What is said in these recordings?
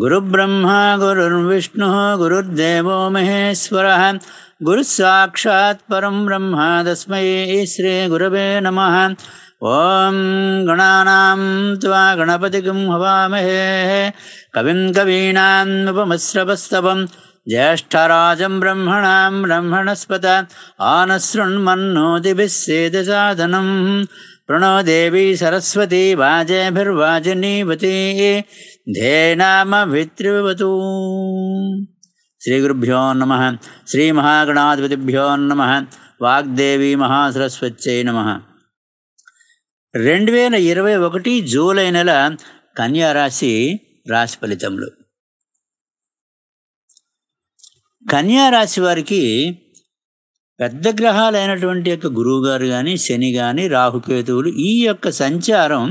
गुरुब्रह्मा गुरुर्विष्णुः गुरुर्देवो महेश्वरः परं ब्रह्मा तस्मै श्रीगुरवे गुरवे नमः ॐ गणानां त्वा गणपति हवामहे कविं कविं कवीनामुपमश्रपस्तवम् ज्येष्ठराजं ब्रह्मणां ब्रह्मणस्पत आनसृण्मन्नोदिभिः सेदसाधनम् సరస్వతి వాజేభిర్వాజనీవతి ధేనామ ధేనామవిత్రివతు శ్రీగురుభ్యో నమ శ్రీ మహాగణాధిపతిభ్యో నమ వాగ్దేవి మహాసరస్వత్యై నమ రెండు వేల ఇరవై ఒకటి జూలై నెల కన్యారాశి రాశి ఫలితములు కన్యారాశి వారికి పెద్ద గ్రహాలైనటువంటి యొక్క గురువుగారు కానీ శని కానీ రాహుకేతువులు ఈ యొక్క సంచారం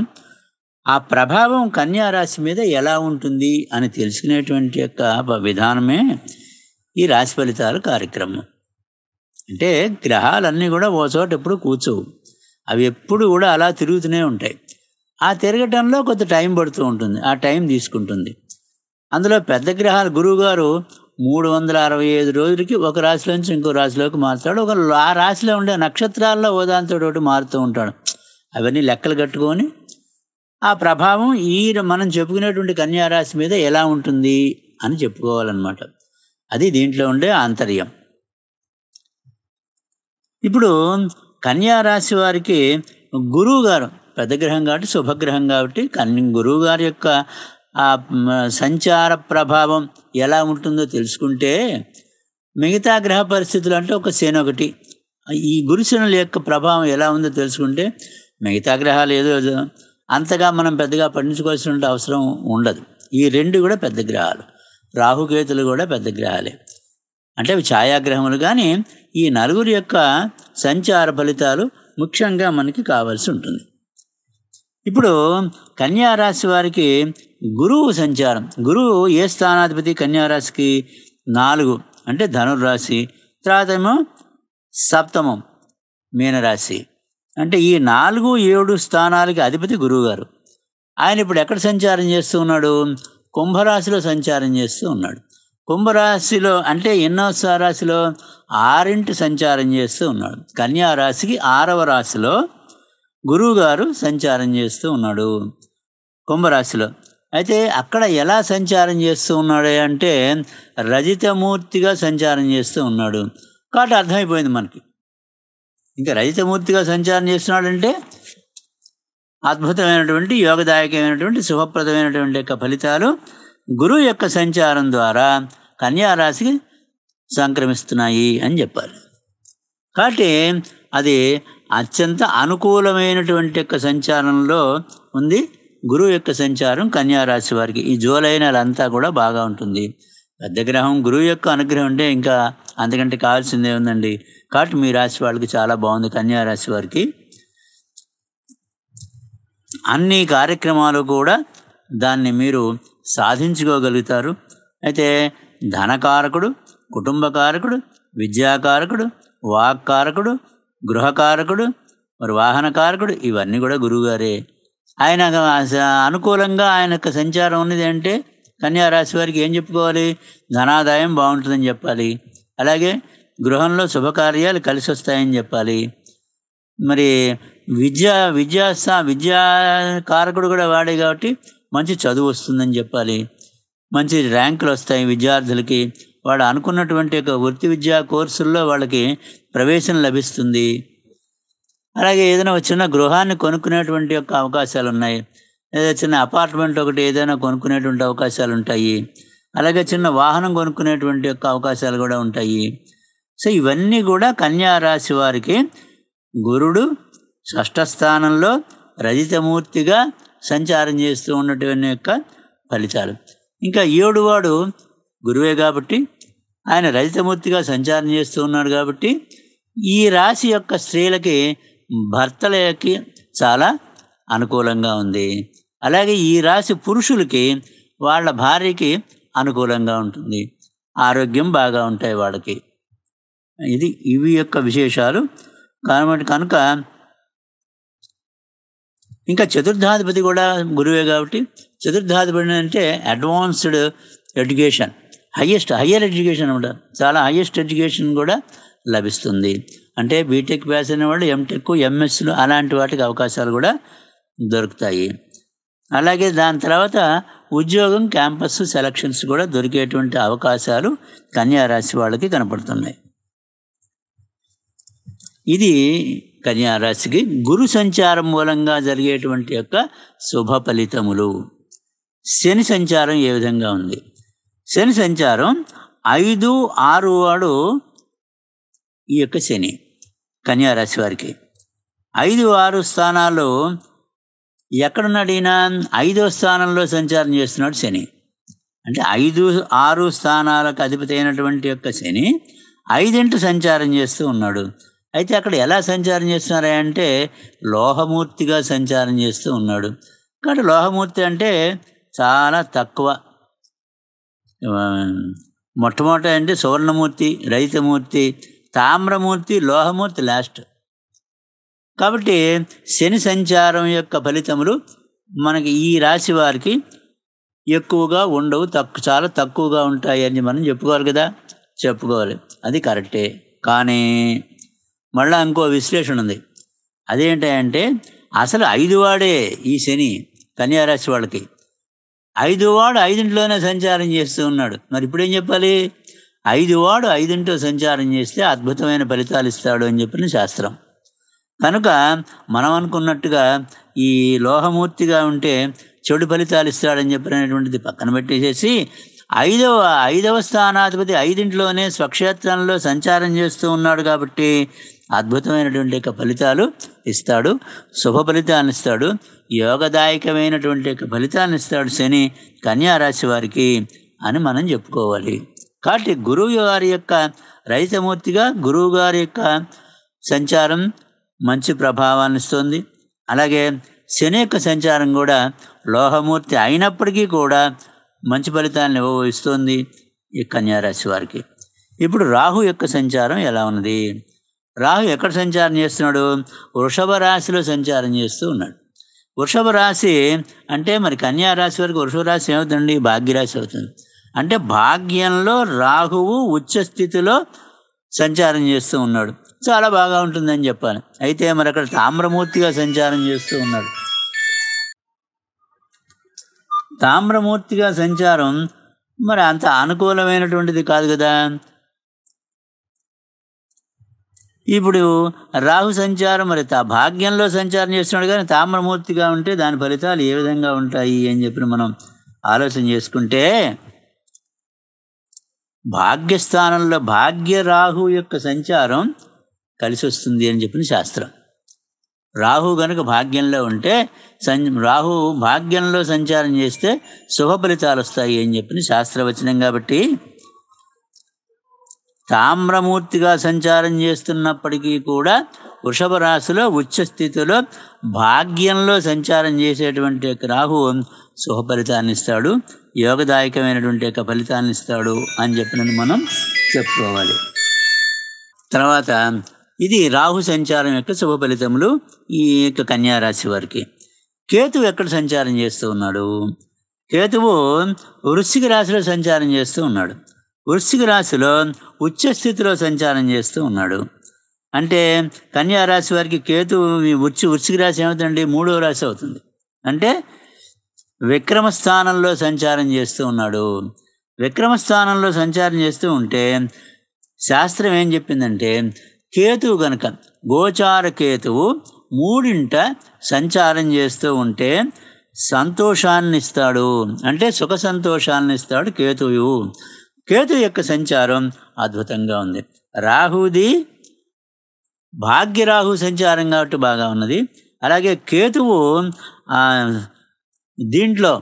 ఆ ప్రభావం కన్యారాశి మీద ఎలా ఉంటుంది అని తెలుసుకునేటువంటి యొక్క విధానమే ఈ రాశి ఫలితాల కార్యక్రమం అంటే గ్రహాలన్నీ కూడా ఓ చోట ఎప్పుడు కూర్చోవు అవి ఎప్పుడు కూడా అలా తిరుగుతూనే ఉంటాయి ఆ తిరగటంలో కొంత టైం పడుతూ ఉంటుంది ఆ టైం తీసుకుంటుంది అందులో పెద్ద గ్రహాలు గురువుగారు మూడు వందల అరవై ఐదు రోజులకి ఒక రాశిలో నుంచి ఇంకో రాశిలోకి మారుతాడు ఒక ఆ రాశిలో ఉండే నక్షత్రాల్లో ఓదాంతో ఒకటి మారుతూ ఉంటాడు అవన్నీ లెక్కలు కట్టుకొని ఆ ప్రభావం ఈ మనం చెప్పుకునేటువంటి కన్యారాశి మీద ఎలా ఉంటుంది అని చెప్పుకోవాలన్నమాట అది దీంట్లో ఉండే ఆంతర్యం ఇప్పుడు కన్యారాశి వారికి గురువు గారు పెద్ద గ్రహం కాబట్టి శుభగ్రహం కాబట్టి కన్య గురువు గారి యొక్క ఆ సంచార ప్రభావం ఎలా ఉంటుందో తెలుసుకుంటే మిగతా గ్రహ పరిస్థితులు అంటే ఒక సేన ఒకటి ఈ గురుశనుల యొక్క ప్రభావం ఎలా ఉందో తెలుసుకుంటే మిగతా గ్రహాలు ఏదో అంతగా మనం పెద్దగా పండించుకోవాల్సిన అవసరం ఉండదు ఈ రెండు కూడా పెద్ద గ్రహాలు రాహుకేతులు కూడా పెద్ద గ్రహాలే అంటే అవి ఛాయాగ్రహములు కానీ ఈ నలుగురు యొక్క సంచార ఫలితాలు ముఖ్యంగా మనకి కావాల్సి ఉంటుంది ఇప్పుడు కన్యారాశి వారికి గురువు సంచారం గురువు ఏ స్థానాధిపతి కన్యారాశికి నాలుగు అంటే ధనుర్రాశి తర్వాత ఏమో సప్తమం మీనరాశి అంటే ఈ నాలుగు ఏడు స్థానాలకి అధిపతి గురువుగారు ఆయన ఇప్పుడు ఎక్కడ సంచారం చేస్తూ ఉన్నాడు కుంభరాశిలో సంచారం చేస్తూ ఉన్నాడు కుంభరాశిలో అంటే ఎన్నో రాశిలో ఆరింటి సంచారం చేస్తూ ఉన్నాడు కన్యా రాశికి ఆరవ రాశిలో గురువు గారు సంచారం చేస్తూ ఉన్నాడు కుంభరాశిలో అయితే అక్కడ ఎలా సంచారం చేస్తూ ఉన్నాడు అంటే రజితమూర్తిగా సంచారం చేస్తూ ఉన్నాడు కాబట్టి అర్థమైపోయింది మనకి ఇంకా రజితమూర్తిగా సంచారం చేస్తున్నాడంటే అద్భుతమైనటువంటి యోగదాయకమైనటువంటి శుభప్రదమైనటువంటి యొక్క ఫలితాలు గురువు యొక్క సంచారం ద్వారా కన్యారాశికి సంక్రమిస్తున్నాయి అని చెప్పాలి కాబట్టి అది అత్యంత అనుకూలమైనటువంటి యొక్క సంచారంలో ఉంది గురువు యొక్క సంచారం కన్యారాశి వారికి ఈ జూలై నెల అంతా కూడా బాగా ఉంటుంది పెద్ద గ్రహం గురువు యొక్క అనుగ్రహం ఉంటే ఇంకా అంతకంటే కావాల్సిందే ఉందండి కాబట్టి మీ రాశి వాళ్ళకి చాలా బాగుంది కన్యారాశి వారికి అన్ని కార్యక్రమాలు కూడా దాన్ని మీరు సాధించుకోగలుగుతారు అయితే ధనకారకుడు కుటుంబకారకుడు విద్యాకారకుడు వాక్కారకుడు గృహకారకుడు మరి వాహనకారకుడు ఇవన్నీ కూడా గురువుగారే ఆయన అనుకూలంగా ఆయన యొక్క సంచారం ఉన్నది అంటే రాశి వారికి ఏం చెప్పుకోవాలి ధనాదాయం బాగుంటుందని చెప్పాలి అలాగే గృహంలో శుభకార్యాలు కలిసి వస్తాయని చెప్పాలి మరి విద్యా విద్యా విద్యాకారకుడు కూడా వాడే కాబట్టి మంచి చదువు వస్తుందని చెప్పాలి మంచి ర్యాంకులు వస్తాయి విద్యార్థులకి వాళ్ళు అనుకున్నటువంటి యొక్క వృత్తి విద్యా కోర్సుల్లో వాళ్ళకి ప్రవేశం లభిస్తుంది అలాగే ఏదైనా చిన్న గృహాన్ని కొనుక్కునేటువంటి యొక్క అవకాశాలు ఉన్నాయి లేదా చిన్న అపార్ట్మెంట్ ఒకటి ఏదైనా కొనుక్కునేటువంటి అవకాశాలు ఉంటాయి అలాగే చిన్న వాహనం కొనుక్కునేటువంటి యొక్క అవకాశాలు కూడా ఉంటాయి సో ఇవన్నీ కూడా కన్యారాశి వారికి గురుడు స్థానంలో రజితమూర్తిగా సంచారం చేస్తూ ఉన్నటువంటి యొక్క ఫలితాలు ఇంకా ఏడువాడు గురువే కాబట్టి ఆయన రజితమూర్తిగా సంచారం చేస్తూ ఉన్నాడు కాబట్టి ఈ రాశి యొక్క స్త్రీలకి భర్తలకి చాలా అనుకూలంగా ఉంది అలాగే ఈ రాశి పురుషులకి వాళ్ళ భార్యకి అనుకూలంగా ఉంటుంది ఆరోగ్యం బాగా ఉంటాయి వాళ్ళకి ఇది ఇవి యొక్క విశేషాలు కాబట్టి కనుక ఇంకా చతుర్థాధిపతి కూడా గురువే కాబట్టి చతుర్థాధిపతి అంటే advanced education highest higher education అనమాట చాలా హయ్యెస్ట్ ఎడ్యుకేషన్ కూడా లభిస్తుంది అంటే బీటెక్ పాస్ అయిన వాళ్ళు ఎంటెక్ ఎంఎస్లు అలాంటి వాటికి అవకాశాలు కూడా దొరుకుతాయి అలాగే దాని తర్వాత ఉద్యోగం క్యాంపస్ సెలక్షన్స్ కూడా దొరికేటువంటి అవకాశాలు కన్యారాశి వాళ్ళకి కనపడుతున్నాయి ఇది కన్యారాశికి గురు సంచారం మూలంగా జరిగేటువంటి యొక్క శుభ ఫలితములు శని సంచారం ఏ విధంగా ఉంది శని సంచారం ఐదు ఆరు వాడు ఈ యొక్క శని కన్యారాశి వారికి ఐదు ఆరు స్థానాలు ఎక్కడున్నాడు ఈయన ఐదో స్థానంలో సంచారం చేస్తున్నాడు శని అంటే ఐదు ఆరు స్థానాలకు అధిపతి అయినటువంటి యొక్క శని ఐదింటి సంచారం చేస్తూ ఉన్నాడు అయితే అక్కడ ఎలా సంచారం చేస్తున్నారా అంటే లోహమూర్తిగా సంచారం చేస్తూ ఉన్నాడు కాబట్టి లోహమూర్తి అంటే చాలా తక్కువ మొట్టమొదట అంటే సువర్ణమూర్తి రైతమూర్తి తామ్రమూర్తి లోహమూర్తి లాస్ట్ కాబట్టి శని సంచారం యొక్క ఫలితములు మనకి ఈ రాశి వారికి ఎక్కువగా ఉండవు తక్కు చాలా తక్కువగా ఉంటాయి అని మనం చెప్పుకోవాలి కదా చెప్పుకోవాలి అది కరెక్టే కానీ మళ్ళీ ఇంకో విశ్లేషణ ఉంది అదేంటంటే అసలు ఐదు వాడే ఈ శని కన్యారాశి వాళ్ళకి ఐదు వాడు ఐదింట్లోనే సంచారం చేస్తూ ఉన్నాడు మరి ఇప్పుడు ఏం చెప్పాలి ఐదు వాడు ఐదింటో సంచారం చేస్తే అద్భుతమైన ఫలితాలు ఇస్తాడు అని చెప్పిన శాస్త్రం కనుక మనం అనుకున్నట్టుగా ఈ లోహమూర్తిగా ఉంటే చెడు ఫలితాలు ఇస్తాడని చెప్పినటువంటిది పక్కన పెట్టేసేసి ఐదవ ఐదవ స్థానాధిపతి ఐదింట్లోనే స్వక్షేత్రంలో సంచారం చేస్తూ ఉన్నాడు కాబట్టి అద్భుతమైనటువంటి యొక్క ఫలితాలు ఇస్తాడు శుభ ఫలితాన్ని ఇస్తాడు యోగదాయకమైనటువంటి యొక్క ఫలితాన్ని ఇస్తాడు శని కన్యారాశి వారికి అని మనం చెప్పుకోవాలి కాబట్టి గురువు గారి యొక్క రైతమూర్తిగా గురువు గారి యొక్క సంచారం మంచి ప్రభావాన్ని ఇస్తుంది అలాగే శని యొక్క సంచారం కూడా లోహమూర్తి అయినప్పటికీ కూడా మంచి ఫలితాన్ని ఇస్తుంది ఈ కన్యారాశి వారికి ఇప్పుడు రాహు యొక్క సంచారం ఎలా ఉన్నది రాహు ఎక్కడ సంచారం చేస్తున్నాడు వృషభ రాశిలో సంచారం చేస్తూ ఉన్నాడు వృషభ రాశి అంటే మరి కన్యా రాశి వరకు వృషభ రాశి ఏమవుతుంది భాగ్యరాశి అవుతుంది అంటే భాగ్యంలో రాహువు ఉచ్చ స్థితిలో సంచారం చేస్తూ ఉన్నాడు చాలా బాగా ఉంటుందని చెప్పాలి అయితే మరి అక్కడ తామ్రమూర్తిగా సంచారం చేస్తూ ఉన్నాడు తామ్రమూర్తిగా సంచారం మరి అంత అనుకూలమైనటువంటిది కాదు కదా ఇప్పుడు రాహు సంచారం మరి తా భాగ్యంలో సంచారం చేస్తున్నాడు కానీ తామ్రమూర్తిగా ఉంటే దాని ఫలితాలు ఏ విధంగా ఉంటాయి అని చెప్పి మనం ఆలోచన చేసుకుంటే భాగ్యస్థానంలో భాగ్యరాహు యొక్క సంచారం కలిసి వస్తుంది అని చెప్పిన శాస్త్రం రాహు గనుక భాగ్యంలో ఉంటే సం రాహు భాగ్యంలో సంచారం చేస్తే శుభ ఫలితాలు వస్తాయి అని చెప్పిన శాస్త్రవచనం కాబట్టి తామ్రమూర్తిగా సంచారం చేస్తున్నప్పటికీ కూడా వృషభ రాశిలో ఉచ్చస్థితిలో భాగ్యంలో సంచారం చేసేటువంటి యొక్క రాహు శుభ ఫలితాన్ని ఇస్తాడు యోగదాయకమైనటువంటి యొక్క ఫలితాన్ని ఇస్తాడు అని చెప్పినది మనం చెప్పుకోవాలి తర్వాత ఇది రాహు సంచారం యొక్క శుభ ఫలితములు ఈ యొక్క కన్యారాశి వారికి కేతువు ఎక్కడ సంచారం చేస్తూ ఉన్నాడు కేతువు వృశ్చిక రాశిలో సంచారం చేస్తూ ఉన్నాడు వృశ్చిక రాశిలో ఉచ్చస్థితిలో సంచారం చేస్తూ ఉన్నాడు అంటే కన్యా రాశి వారికి కేతు ఉచ్చి వృశ్చిక రాశి ఏమవుతుందండి మూడవ రాశి అవుతుంది అంటే విక్రమ స్థానంలో సంచారం చేస్తూ ఉన్నాడు విక్రమ స్థానంలో సంచారం చేస్తూ ఉంటే శాస్త్రం ఏం చెప్పిందంటే కేతువు గనక గోచార కేతువు మూడింట సంచారం చేస్తూ ఉంటే సంతోషాన్ని ఇస్తాడు అంటే సుఖ సంతోషాన్ని ఇస్తాడు కేతువు కేతు యొక్క సంచారం అద్భుతంగా ఉంది రాహుది భాగ్యరాహు సంచారం కాబట్టి బాగా ఉన్నది అలాగే కేతువు దీంట్లో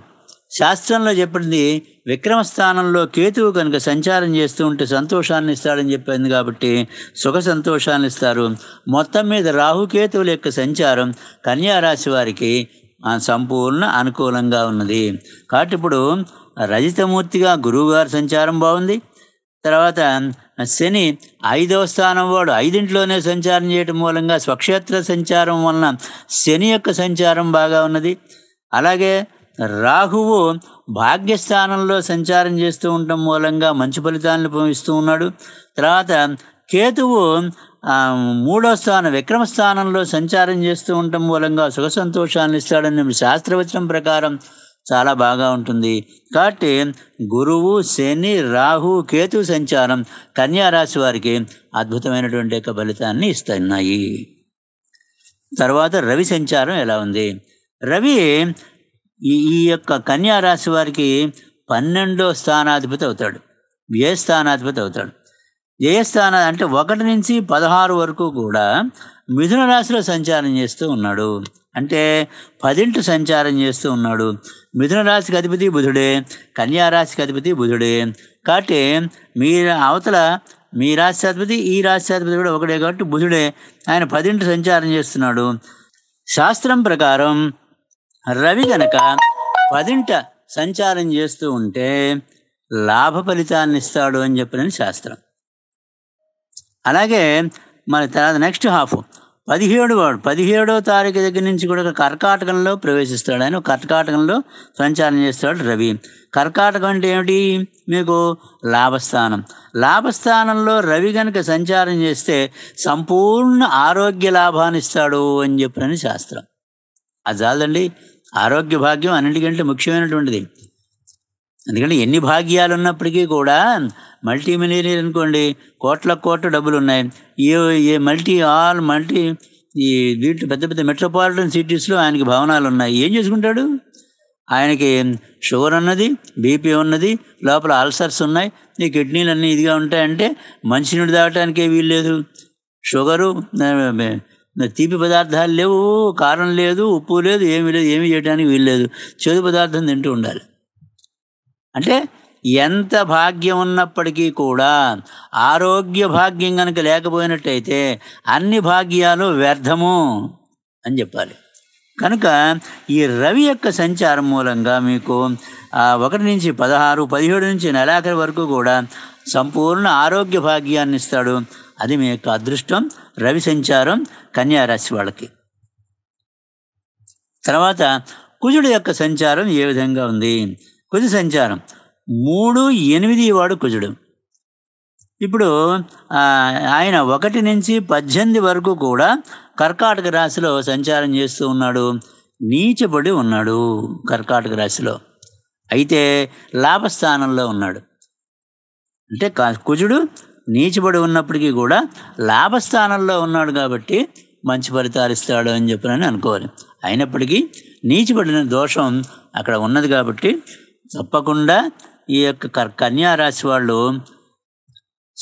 శాస్త్రంలో చెప్పింది విక్రమ స్థానంలో కేతువు కనుక సంచారం చేస్తూ ఉంటే సంతోషాన్ని ఇస్తాడని చెప్పింది కాబట్టి సుఖ సంతోషాన్ని ఇస్తారు మొత్తం మీద రాహుకేతువుల యొక్క సంచారం కన్యారాశి వారికి సంపూర్ణ అనుకూలంగా ఉన్నది కాబట్టి ఇప్పుడు రజితమూర్తిగా గురువుగారు సంచారం బాగుంది తర్వాత శని ఐదవ స్థానం వాడు ఐదింట్లోనే సంచారం చేయటం మూలంగా స్వక్షేత్ర సంచారం వలన శని యొక్క సంచారం బాగా ఉన్నది అలాగే రాహువు భాగ్యస్థానంలో సంచారం చేస్తూ ఉండటం మూలంగా మంచి ఫలితాలను పంపిస్తూ ఉన్నాడు తర్వాత కేతువు మూడో స్థానం విక్రమ స్థానంలో సంచారం చేస్తూ ఉండటం మూలంగా సుఖ సంతోషాన్ని ఇస్తాడని శాస్త్రవచనం ప్రకారం చాలా బాగా ఉంటుంది కాబట్టి గురువు శని రాహు కేతు సంచారం కన్యారాశి వారికి అద్భుతమైనటువంటి యొక్క ఫలితాన్ని ఇస్తున్నాయి తర్వాత రవి సంచారం ఎలా ఉంది రవి ఈ యొక్క యొక్క కన్యారాశి వారికి పన్నెండో స్థానాధిపతి అవుతాడు ఏ స్థానాధిపతి అవుతాడు ఏ స్థాన అంటే ఒకటి నుంచి పదహారు వరకు కూడా మిథున రాశిలో సంచారం చేస్తూ ఉన్నాడు అంటే పదింటి సంచారం చేస్తూ ఉన్నాడు మిథున రాశికి అధిపతి బుధుడే కన్యా రాశికి అధిపతి బుధుడే కాబట్టి మీ అవతల మీ రాశ్యాధిపతి ఈ రాశ్యాధిపతి కూడా ఒకడే కాబట్టి బుధుడే ఆయన పదింటి సంచారం చేస్తున్నాడు శాస్త్రం ప్రకారం రవి గనక పదింట సంచారం చేస్తూ ఉంటే లాభ ఫలితాన్ని ఇస్తాడు అని చెప్పిన శాస్త్రం అలాగే మన తర్వాత నెక్స్ట్ హాఫ్ పదిహేడు వాడు పదిహేడో తారీఖు దగ్గర నుంచి కూడా కర్కాటకంలో ప్రవేశిస్తాడు ఆయన కర్కాటకంలో సంచారం చేస్తాడు రవి కర్కాటకం అంటే ఏమిటి మీకు లాభస్థానం లాభస్థానంలో రవి కనుక సంచారం చేస్తే సంపూర్ణ ఆరోగ్య లాభాన్ని ఇస్తాడు అని చెప్పినని శాస్త్రం అది చాలదండి ఆరోగ్య భాగ్యం అన్నింటికంటే ముఖ్యమైనటువంటిది ఎందుకంటే ఎన్ని భాగ్యాలు ఉన్నప్పటికీ కూడా మల్టీ మిలియనీర్ అనుకోండి కోట్ల కోట్ల డబ్బులు ఉన్నాయి ఏ ఏ మల్టీ ఆల్ మల్టీ ఈ వీటి పెద్ద పెద్ద మెట్రోపాలిటన్ సిటీస్లో ఆయనకి భవనాలు ఉన్నాయి ఏం చేసుకుంటాడు ఆయనకి షుగర్ ఉన్నది బీపీ ఉన్నది లోపల అల్సర్స్ ఉన్నాయి ఈ కిడ్నీలు అన్నీ ఇదిగా ఉంటాయంటే నుండి తాగటానికే వీలు లేదు షుగరు తీపి పదార్థాలు లేవు కారం లేదు ఉప్పు లేదు ఏమీ లేదు ఏమీ చేయడానికి వీలు లేదు చేదు పదార్థం తింటూ ఉండాలి అంటే ఎంత భాగ్యం ఉన్నప్పటికీ కూడా ఆరోగ్య భాగ్యం కనుక లేకపోయినట్టయితే అన్ని భాగ్యాలు వ్యర్థము అని చెప్పాలి కనుక ఈ రవి యొక్క సంచారం మూలంగా మీకు ఒకటి నుంచి పదహారు పదిహేడు నుంచి నెలాఖరి వరకు కూడా సంపూర్ణ ఆరోగ్య భాగ్యాన్ని ఇస్తాడు అది మీ యొక్క అదృష్టం రవి సంచారం కన్యారాశి వాళ్ళకి తర్వాత కుజుడు యొక్క సంచారం ఏ విధంగా ఉంది కుజ సంచారం మూడు ఎనిమిది వాడు కుజుడు ఇప్పుడు ఆయన ఒకటి నుంచి పద్దెనిమిది వరకు కూడా కర్కాటక రాశిలో సంచారం చేస్తూ ఉన్నాడు నీచబడి ఉన్నాడు కర్కాటక రాశిలో అయితే లాభస్థానంలో ఉన్నాడు అంటే కుజుడు నీచబడి ఉన్నప్పటికీ కూడా లాభస్థానంలో ఉన్నాడు కాబట్టి మంచి ఫలితాలు ఇస్తాడు అని చెప్పినని అనుకోవాలి అయినప్పటికీ నీచబడిన దోషం అక్కడ ఉన్నది కాబట్టి తప్పకుండా ఈ యొక్క కన్యారాశి వాళ్ళు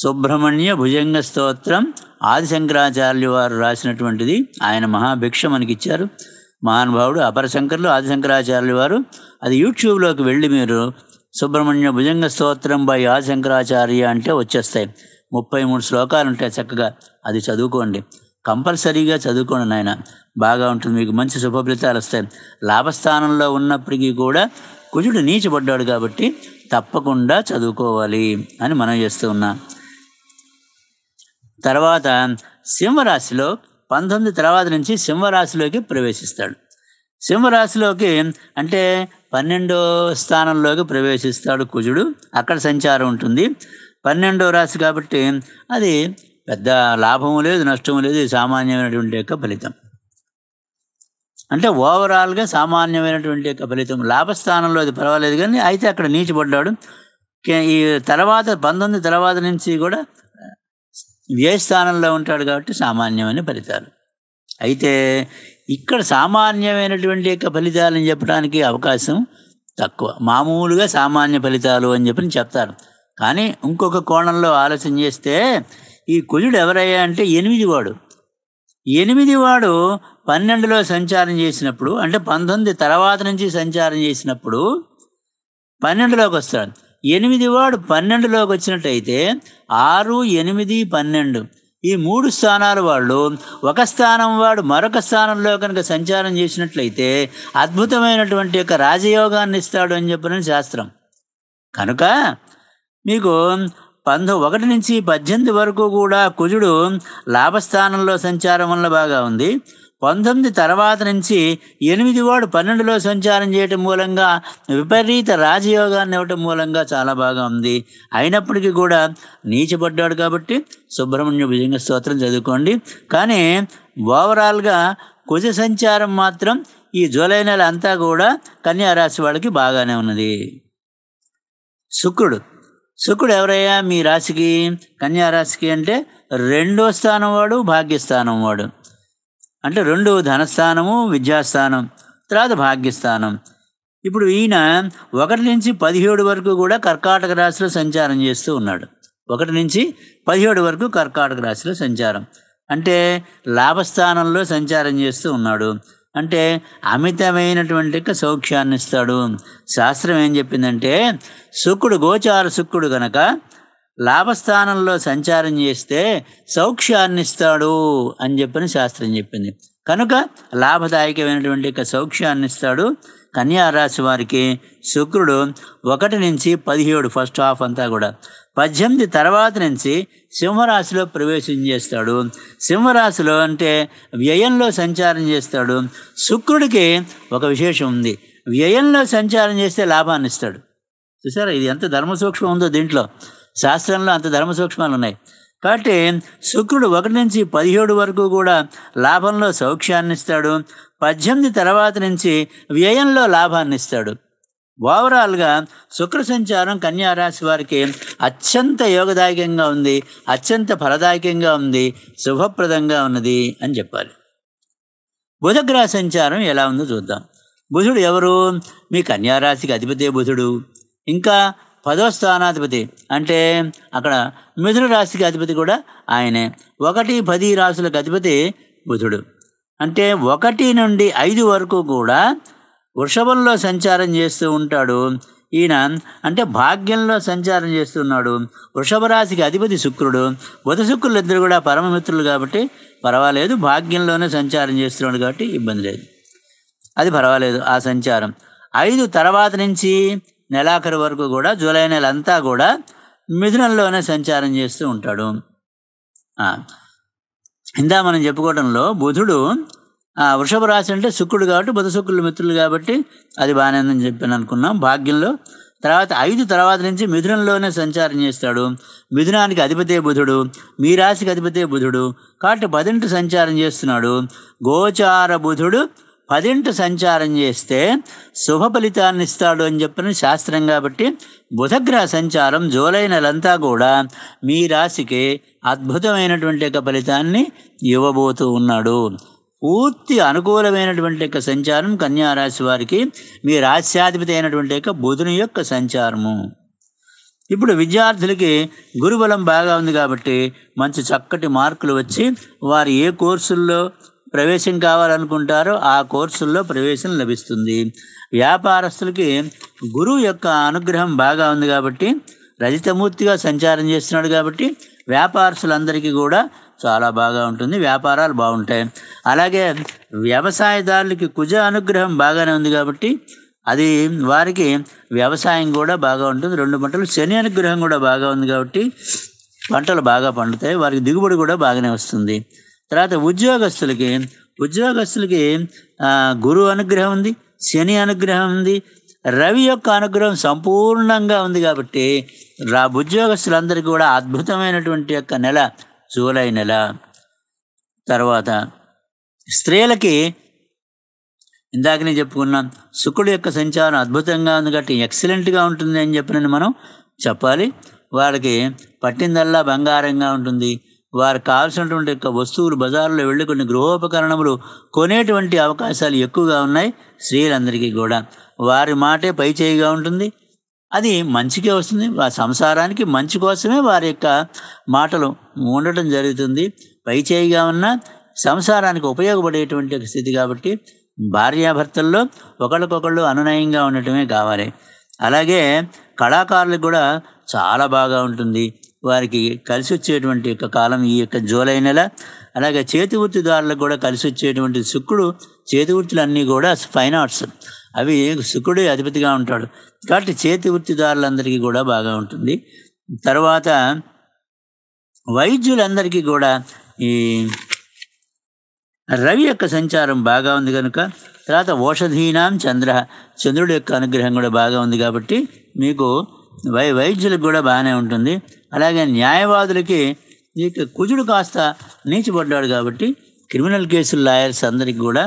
సుబ్రహ్మణ్య భుజంగ స్తోత్రం ఆదిశంకరాచార్యులు వారు రాసినటువంటిది ఆయన మహాభిక్ష ఇచ్చారు మహానుభావుడు అపరశంకర్లు ఆదిశంకరాచార్యులు వారు అది యూట్యూబ్లోకి వెళ్ళి మీరు సుబ్రహ్మణ్య భుజంగ స్తోత్రం బై ఆది శంకరాచార్య అంటే వచ్చేస్తాయి ముప్పై మూడు శ్లోకాలు ఉంటాయి చక్కగా అది చదువుకోండి కంపల్సరీగా చదువుకోండి నాయన బాగా ఉంటుంది మీకు మంచి ఫలితాలు వస్తాయి లాభస్థానంలో ఉన్నప్పటికీ కూడా కుజుడు నీచబడ్డాడు కాబట్టి తప్పకుండా చదువుకోవాలి అని మనం చేస్తూ ఉన్నా తర్వాత సింహరాశిలో పంతొమ్మిది తర్వాత నుంచి సింహరాశిలోకి ప్రవేశిస్తాడు సింహరాశిలోకి అంటే పన్నెండో స్థానంలోకి ప్రవేశిస్తాడు కుజుడు అక్కడ సంచారం ఉంటుంది పన్నెండో రాశి కాబట్టి అది పెద్ద లాభము లేదు నష్టము లేదు సామాన్యమైనటువంటి యొక్క ఫలితం అంటే ఓవరాల్గా సామాన్యమైనటువంటి యొక్క ఫలితం లాభస్థానంలో అది పర్వాలేదు కానీ అయితే అక్కడ నీచిపడ్డాడు ఈ తర్వాత పంతొమ్మిది తర్వాత నుంచి కూడా వ్యయ స్థానంలో ఉంటాడు కాబట్టి సామాన్యమైన ఫలితాలు అయితే ఇక్కడ సామాన్యమైనటువంటి యొక్క ఫలితాలని చెప్పడానికి అవకాశం తక్కువ మామూలుగా సామాన్య ఫలితాలు అని చెప్పి చెప్తారు కానీ ఇంకొక కోణంలో ఆలోచన చేస్తే ఈ కుజుడు ఎవరయ్యా అంటే ఎనిమిది వాడు ఎనిమిది వాడు పన్నెండులో సంచారం చేసినప్పుడు అంటే పంతొమ్మిది తర్వాత నుంచి సంచారం చేసినప్పుడు పన్నెండులోకి వస్తాడు ఎనిమిది వాడు పన్నెండులోకి వచ్చినట్టయితే ఆరు ఎనిమిది పన్నెండు ఈ మూడు స్థానాలు వాళ్ళు ఒక స్థానం వాడు మరొక స్థానంలో కనుక సంచారం చేసినట్లయితే అద్భుతమైనటువంటి యొక్క రాజయోగాన్ని ఇస్తాడు అని చెప్పిన శాస్త్రం కనుక మీకు పంతొ ఒకటి నుంచి పద్దెనిమిది వరకు కూడా కుజుడు లాభస్థానంలో సంచారం వల్ల బాగా ఉంది పంతొమ్మిది తర్వాత నుంచి ఎనిమిది వాడు పన్నెండులో సంచారం చేయటం మూలంగా విపరీత రాజయోగాన్ని ఇవ్వటం మూలంగా చాలా బాగా ఉంది అయినప్పటికీ కూడా నీచపడ్డాడు కాబట్టి సుబ్రహ్మణ్య భుజంగ స్తోత్రం చదువుకోండి కానీ ఓవరాల్గా కుజ సంచారం మాత్రం ఈ జూలై నెల అంతా కూడా కన్యారాశి వాళ్ళకి బాగానే ఉన్నది శుక్రుడు శుక్రుడు ఎవరయ్యా మీ రాశికి రాశికి అంటే రెండో స్థానం వాడు భాగ్యస్థానం వాడు అంటే రెండు ధనస్థానము విద్యాస్థానం తర్వాత భాగ్యస్థానం ఇప్పుడు ఈయన ఒకటి నుంచి పదిహేడు వరకు కూడా కర్కాటక రాశిలో సంచారం చేస్తూ ఉన్నాడు ఒకటి నుంచి పదిహేడు వరకు కర్కాటక రాశిలో సంచారం అంటే లాభస్థానంలో సంచారం చేస్తూ ఉన్నాడు అంటే అమితమైనటువంటి సౌఖ్యాన్ని ఇస్తాడు శాస్త్రం ఏం చెప్పిందంటే శుక్రుడు గోచార శుక్రుడు గనక లాభస్థానంలో సంచారం చేస్తే సౌఖ్యాన్ని ఇస్తాడు అని చెప్పని శాస్త్రం చెప్పింది కనుక లాభదాయకమైనటువంటి యొక్క సౌఖ్యాన్ని ఇస్తాడు కన్యారాశి వారికి శుక్రుడు ఒకటి నుంచి పదిహేడు ఫస్ట్ హాఫ్ అంతా కూడా పద్దెనిమిది తర్వాత నుంచి సింహరాశిలో ప్రవేశం చేస్తాడు సింహరాశిలో అంటే వ్యయంలో సంచారం చేస్తాడు శుక్రుడికి ఒక విశేషం ఉంది వ్యయంలో సంచారం చేస్తే లాభాన్ని ఇస్తాడు చూసారా ఇది ఎంత ధర్మ సూక్ష్మం ఉందో దీంట్లో శాస్త్రంలో అంత ధర్మ సూక్ష్మాలు ఉన్నాయి కాబట్టి శుక్రుడు ఒకటి నుంచి పదిహేడు వరకు కూడా లాభంలో సౌఖ్యాన్ని ఇస్తాడు పద్దెనిమిది తర్వాత నుంచి వ్యయంలో లాభాన్ని ఇస్తాడు ఓవరాల్గా శుక్ర సంచారం కన్యారాశి వారికి అత్యంత యోగదాయకంగా ఉంది అత్యంత ఫలదాయకంగా ఉంది శుభప్రదంగా ఉన్నది అని చెప్పాలి బుధగ్రహ సంచారం ఎలా ఉందో చూద్దాం బుధుడు ఎవరు మీ కన్యారాశికి అధిపతి బుధుడు ఇంకా పదో స్థానాధిపతి అంటే అక్కడ మిథున రాశికి అధిపతి కూడా ఆయనే ఒకటి పది రాశులకు అధిపతి బుధుడు అంటే ఒకటి నుండి ఐదు వరకు కూడా వృషభంలో సంచారం చేస్తూ ఉంటాడు ఈయన అంటే భాగ్యంలో సంచారం చేస్తున్నాడు వృషభ రాశికి అధిపతి శుక్రుడు బుధ శుక్రులు ఇద్దరు కూడా పరమమిత్రులు కాబట్టి పర్వాలేదు భాగ్యంలోనే సంచారం చేస్తున్నాడు కాబట్టి ఇబ్బంది లేదు అది పర్వాలేదు ఆ సంచారం ఐదు తర్వాత నుంచి నెలాఖరు వరకు కూడా జూలై నెల అంతా కూడా మిథునంలోనే సంచారం చేస్తూ ఉంటాడు ఇందా మనం చెప్పుకోవడంలో బుధుడు వృషభ రాశి అంటే శుక్రుడు కాబట్టి బుధ శుక్రులు మిత్రులు కాబట్టి అది బాగానే ఉందని చెప్పాను అనుకున్నాం భాగ్యంలో తర్వాత ఐదు తర్వాత నుంచి మిథునంలోనే సంచారం చేస్తాడు మిథునానికి అధిపతే బుధుడు మీ రాశికి అధిపతే బుధుడు కాబట్టి పదింటి సంచారం చేస్తున్నాడు గోచార బుధుడు పదింటి సంచారం చేస్తే శుభ ఫలితాన్ని ఇస్తాడు అని చెప్పిన శాస్త్రం కాబట్టి బుధగ్రహ సంచారం జూలై నెలంతా కూడా మీ రాశికి అద్భుతమైనటువంటి యొక్క ఫలితాన్ని ఇవ్వబోతూ ఉన్నాడు పూర్తి అనుకూలమైనటువంటి యొక్క సంచారం కన్యారాశి వారికి మీ రాశ్యాధిపతి అయినటువంటి యొక్క బుధుని యొక్క సంచారము ఇప్పుడు విద్యార్థులకి గురుబలం బాగా ఉంది కాబట్టి మంచి చక్కటి మార్కులు వచ్చి వారు ఏ కోర్సుల్లో ప్రవేశం కావాలనుకుంటారో ఆ కోర్సుల్లో ప్రవేశం లభిస్తుంది వ్యాపారస్తులకి గురువు యొక్క అనుగ్రహం బాగా ఉంది కాబట్టి రజితమూర్తిగా సంచారం చేస్తున్నాడు కాబట్టి వ్యాపారస్తులందరికీ కూడా చాలా బాగా ఉంటుంది వ్యాపారాలు బాగుంటాయి అలాగే వ్యవసాయదారులకి కుజ అనుగ్రహం బాగానే ఉంది కాబట్టి అది వారికి వ్యవసాయం కూడా బాగా ఉంటుంది రెండు పంటలు శని అనుగ్రహం కూడా బాగా ఉంది కాబట్టి పంటలు బాగా పండుతాయి వారికి దిగుబడి కూడా బాగానే వస్తుంది తర్వాత ఉద్యోగస్తులకి ఉద్యోగస్తులకి గురువు అనుగ్రహం ఉంది శని అనుగ్రహం ఉంది రవి యొక్క అనుగ్రహం సంపూర్ణంగా ఉంది కాబట్టి రా ఉద్యోగస్తులందరికీ కూడా అద్భుతమైనటువంటి యొక్క నెల జూలై నెల తర్వాత స్త్రీలకి ఇందాక నేను చెప్పుకున్నాం శుకుడు యొక్క సంచారం అద్భుతంగా ఉంది కాబట్టి ఎక్సలెంట్గా ఉంటుంది అని చెప్పినని మనం చెప్పాలి వాళ్ళకి పట్టిందల్లా బంగారంగా ఉంటుంది వారికి కావాల్సినటువంటి యొక్క వస్తువులు బజారులో వెళ్ళి కొన్ని గృహోపకరణములు కొనేటువంటి అవకాశాలు ఎక్కువగా ఉన్నాయి స్త్రీలందరికీ కూడా వారి మాటే పై చేయిగా ఉంటుంది అది మంచికే వస్తుంది వారి సంసారానికి మంచి కోసమే వారి యొక్క మాటలు ఉండటం జరుగుతుంది పై చేయిగా ఉన్న సంసారానికి ఉపయోగపడేటువంటి ఒక స్థితి కాబట్టి భార్యాభర్తల్లో ఒకళ్ళకొకళ్ళు అనునయంగా ఉండటమే కావాలి అలాగే కళాకారులకు కూడా చాలా బాగా ఉంటుంది వారికి కలిసి వచ్చేటువంటి యొక్క కాలం ఈ యొక్క జూలై నెల అలాగే చేతి వృత్తిదారులకు కూడా కలిసి వచ్చేటువంటి శుక్రుడు చేతి కూడా ఫైన్ ఆర్ట్స్ అవి శుక్రుడే అధిపతిగా ఉంటాడు కాబట్టి చేతి వృత్తిదారులందరికీ కూడా బాగా ఉంటుంది తర్వాత వైద్యులందరికీ కూడా ఈ రవి యొక్క సంచారం బాగా ఉంది కనుక తర్వాత ఓషధీనాం చంద్ర చంద్రుడి యొక్క అనుగ్రహం కూడా బాగా ఉంది కాబట్టి మీకు వై వైద్యులకు కూడా బాగానే ఉంటుంది అలాగే న్యాయవాదులకి ఇక కుజుడు కాస్త నీచిపడ్డాడు కాబట్టి క్రిమినల్ కేసులు లాయర్స్ అందరికి కూడా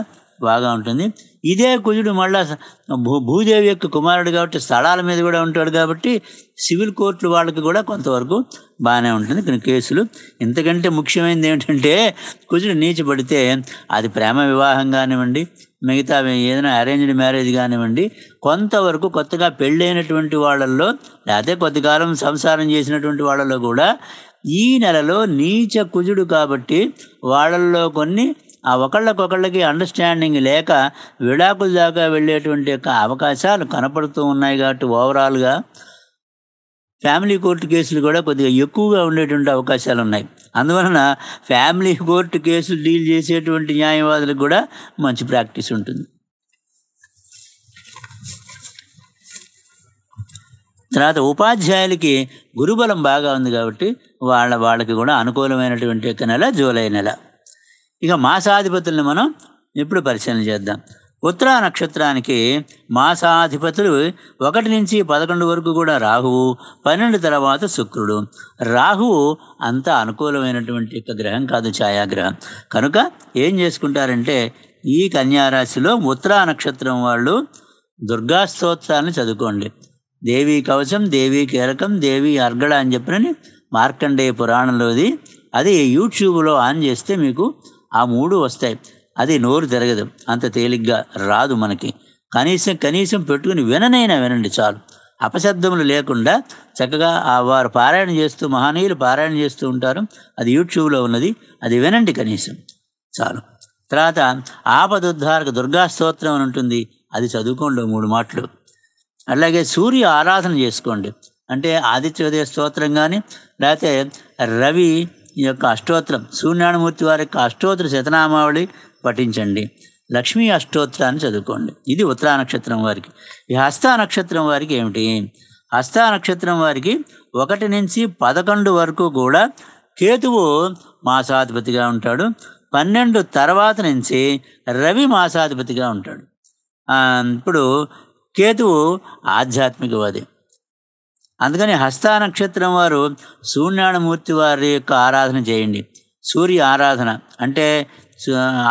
బాగా ఉంటుంది ఇదే కుజుడు మళ్ళా భూ భూదేవి యొక్క కుమారుడు కాబట్టి స్థలాల మీద కూడా ఉంటాడు కాబట్టి సివిల్ కోర్టులు వాళ్ళకి కూడా కొంతవరకు బాగానే ఉంటుంది కొన్ని కేసులు ఇంతకంటే ముఖ్యమైనది ఏమిటంటే కుజుడు నీచబడితే అది ప్రేమ వివాహం కానివ్వండి మిగతా ఏదైనా అరేంజ్డ్ మ్యారేజ్ కానివ్వండి కొంతవరకు కొత్తగా పెళ్ళైనటువంటి వాళ్ళల్లో లేకపోతే కొద్దికాలం సంసారం చేసినటువంటి వాళ్ళలో కూడా ఈ నెలలో నీచ కుజుడు కాబట్టి వాళ్ళల్లో కొన్ని ఆ ఒకళ్ళకొకళ్ళకి అండర్స్టాండింగ్ లేక విడాకుల దాకా వెళ్ళేటువంటి అవకాశాలు కనపడుతూ ఉన్నాయి కాబట్టి ఓవరాల్గా ఫ్యామిలీ కోర్టు కేసులు కూడా కొద్దిగా ఎక్కువగా ఉండేటువంటి అవకాశాలు ఉన్నాయి అందువలన ఫ్యామిలీ కోర్టు కేసులు డీల్ చేసేటువంటి న్యాయవాదులకు కూడా మంచి ప్రాక్టీస్ ఉంటుంది తర్వాత ఉపాధ్యాయులకి గురుబలం బాగా ఉంది కాబట్టి వాళ్ళ వాళ్ళకి కూడా అనుకూలమైనటువంటి యొక్క నెల జూలై నెల ఇక మాసాధిపతుల్ని మనం ఎప్పుడు పరిశీలన చేద్దాం ఉత్తర నక్షత్రానికి మాసాధిపతులు ఒకటి నుంచి పదకొండు వరకు కూడా రాహువు పన్నెండు తర్వాత శుక్రుడు రాహువు అంత అనుకూలమైనటువంటి యొక్క గ్రహం కాదు ఛాయాగ్రహం కనుక ఏం చేసుకుంటారంటే ఈ కన్యారాశిలో ఉత్తరా నక్షత్రం వాళ్ళు దుర్గా స్తోత్రాన్ని చదువుకోండి దేవీ కవచం దేవీ కీలకం దేవీ అర్గళ అని చెప్పినని మార్కండేయ పురాణంలోది అది యూట్యూబ్లో ఆన్ చేస్తే మీకు ఆ మూడు వస్తాయి అది నోరు తిరగదు అంత తేలిగ్గా రాదు మనకి కనీసం కనీసం పెట్టుకుని విననైనా వినండి చాలు అపశబ్దములు లేకుండా చక్కగా ఆ వారు పారాయణ చేస్తూ మహనీయులు పారాయణ చేస్తూ ఉంటారు అది యూట్యూబ్లో ఉన్నది అది వినండి కనీసం చాలు తర్వాత ఆపదుద్ధారక దుర్గా స్తోత్రం అని ఉంటుంది అది చదువుకోండి మూడు మాటలు అలాగే సూర్య ఆరాధన చేసుకోండి అంటే ఆదిత్యోదయ స్తోత్రం కానీ లేకపోతే రవి ఈ యొక్క అష్టోత్తరం సూర్యనారాయణమూర్తి వారి యొక్క అష్టోత్తర శతనామావళి పఠించండి లక్ష్మీ అష్టోత్తరాన్ని చదువుకోండి ఇది ఉత్తరా నక్షత్రం వారికి ఈ హస్తా నక్షత్రం వారికి ఏమిటి హస్తా నక్షత్రం వారికి ఒకటి నుంచి పదకొండు వరకు కూడా కేతువు మాసాధిపతిగా ఉంటాడు పన్నెండు తర్వాత నుంచి రవి మాసాధిపతిగా ఉంటాడు ఇప్పుడు కేతువు ఆధ్యాత్మికవాది అందుకని హస్త నక్షత్రం వారు సూర్యనారాయణమూర్తి వారి యొక్క ఆరాధన చేయండి సూర్య ఆరాధన అంటే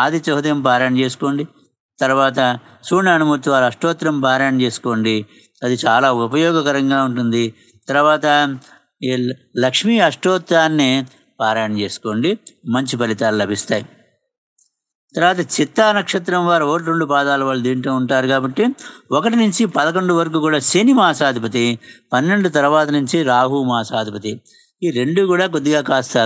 ఆదిత్య హృదయం పారాయణ చేసుకోండి తర్వాత సూర్యనారాయణమూర్తి వారి అష్టోత్తరం పారాయణ చేసుకోండి అది చాలా ఉపయోగకరంగా ఉంటుంది తర్వాత లక్ష్మీ అష్టోత్తరాన్ని పారాయణ చేసుకోండి మంచి ఫలితాలు లభిస్తాయి తర్వాత చిత్తా నక్షత్రం వారు ఒకటి రెండు పాదాలు వాళ్ళు తింటూ ఉంటారు కాబట్టి ఒకటి నుంచి పదకొండు వరకు కూడా శని మాసాధిపతి పన్నెండు తర్వాత నుంచి రాహు మాసాధిపతి ఈ రెండు కూడా కొద్దిగా కాస్త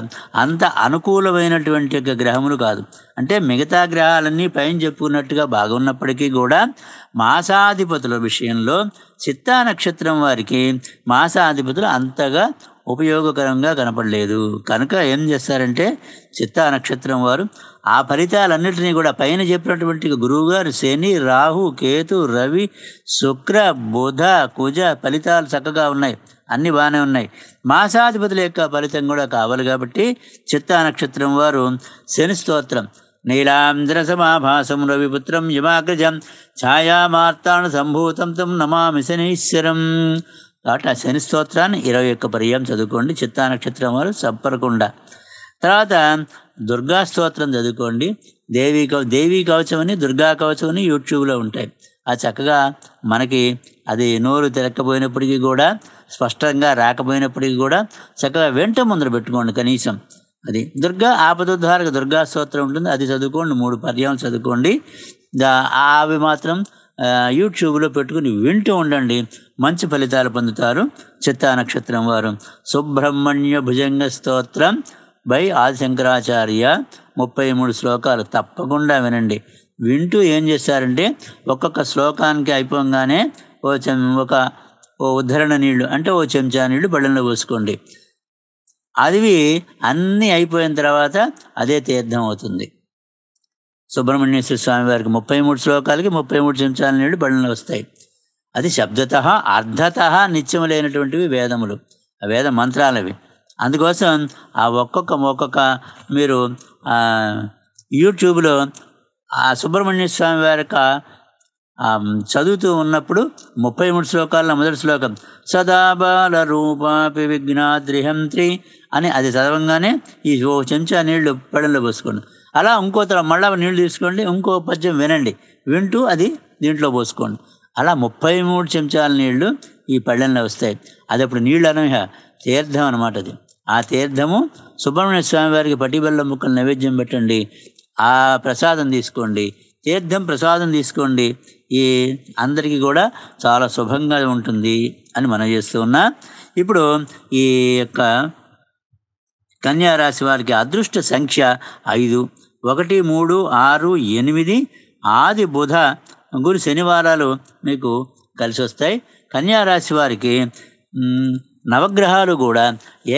అంత అనుకూలమైనటువంటి యొక్క గ్రహములు కాదు అంటే మిగతా గ్రహాలన్నీ పైన చెప్పుకున్నట్టుగా బాగున్నప్పటికీ కూడా మాసాధిపతుల విషయంలో చిత్తా నక్షత్రం వారికి మాసాధిపతులు అంతగా ఉపయోగకరంగా కనపడలేదు కనుక ఏం చేస్తారంటే చిత్తా నక్షత్రం వారు ఆ ఫలితాలన్నింటినీ కూడా పైన చెప్పినటువంటి గురువుగారు శని రాహు కేతు రవి శుక్ర బుధ కుజ ఫలితాలు చక్కగా ఉన్నాయి అన్నీ బాగానే ఉన్నాయి మాసాధిపతుల యొక్క ఫలితం కూడా కావాలి కాబట్టి చిత్తా నక్షత్రం వారు శని స్తోత్రం నీలాంధ్ర సమాభాసం రవిపుత్రం యమాగ్రజం ఛాయామార్తాను సంభూతం తం నమామి శనీశ్వరం కాబట్టి ఆ శని స్తోత్రాన్ని ఇరవై ఒక్క పర్యాం చదువుకోండి చిత్తా నక్షత్రం వారు సంపరకుండా తర్వాత దుర్గా స్తోత్రం చదువుకోండి దేవి కవ దేవీ కవచం అని దుర్గా కవచం అని యూట్యూబ్లో ఉంటాయి ఆ చక్కగా మనకి అది నోరు తిరక్కపోయినప్పటికీ కూడా స్పష్టంగా రాకపోయినప్పటికీ కూడా చక్కగా వెంట ముందర పెట్టుకోండి కనీసం అది దుర్గా ఆపదోద్ధారక దుర్గా స్తోత్రం ఉంటుంది అది చదువుకోండి మూడు పర్యాలు చదువుకోండి అవి మాత్రం యూట్యూబ్లో పెట్టుకుని వింటూ ఉండండి మంచి ఫలితాలు పొందుతారు చిత్తా నక్షత్రం వారు సుబ్రహ్మణ్య భుజంగ స్తోత్రం బై ఆదిశంకరాచార్య ముప్పై మూడు శ్లోకాలు తప్పకుండా వినండి వింటూ ఏం చేస్తారంటే ఒక్కొక్క శ్లోకానికి అయిపోగానే ఓ చెం ఒక ఓ ఉద్ధరణ నీళ్లు అంటే ఓ చెంచా నీళ్లు బళ్ళంలో పోసుకోండి అదివి అన్నీ అయిపోయిన తర్వాత అదే తీర్థం అవుతుంది సుబ్రహ్మణ్యేశ్వర స్వామి వారికి ముప్పై మూడు శ్లోకాలకి ముప్పై మూడు చెంచాల నీళ్లు బళ్ళంలో వస్తాయి అది శబ్దత అర్ధత నిత్యము లేనటువంటివి వేదములు ఆ వేద మంత్రాలవి అందుకోసం ఆ ఒక్కొక్క ఒక్కొక్క మీరు యూట్యూబ్లో ఆ సుబ్రహ్మణ్య స్వామి వారి యొక్క చదువుతూ ఉన్నప్పుడు ముప్పై మూడు శ్లోకాల మొదటి శ్లోకం సదాబాల రూపాపి విఘ్నాద్రిహంత్రి అని అది చదవంగానే ఈ ఓ చెంచా నీళ్లు పడంలో పోసుకోండి అలా ఇంకో తర మళ్ళా నీళ్లు తీసుకోండి ఇంకో పద్యం వినండి వింటూ అది దీంట్లో పోసుకోండి అలా ముప్పై మూడు చెంచాల నీళ్లు ఈ పళ్ళెంలో వస్తాయి అది అప్పుడు నీళ్ళు అనమ తీర్థం అనమాట అది ఆ తీర్థము సుబ్రహ్మణ్య స్వామి వారికి పటిబెల్ల ముక్కలు నైవేద్యం పెట్టండి ఆ ప్రసాదం తీసుకోండి తీర్థం ప్రసాదం తీసుకోండి ఈ అందరికీ కూడా చాలా శుభంగా ఉంటుంది అని మనం చేస్తూ ఉన్నా ఇప్పుడు ఈ యొక్క కన్యారాశి వారికి అదృష్ట సంఖ్య ఐదు ఒకటి మూడు ఆరు ఎనిమిది ఆది బుధ గురు శనివారాలు మీకు కలిసి వస్తాయి కన్యారాశి వారికి నవగ్రహాలు కూడా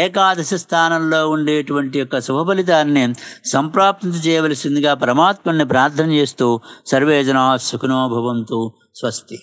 ఏకాదశి స్థానంలో ఉండేటువంటి యొక్క శుభ ఫలితాన్ని సంప్రాప్తి చేయవలసిందిగా పరమాత్మని ప్రార్థన చేస్తూ సర్వేజనా సుఖనో స్వస్తి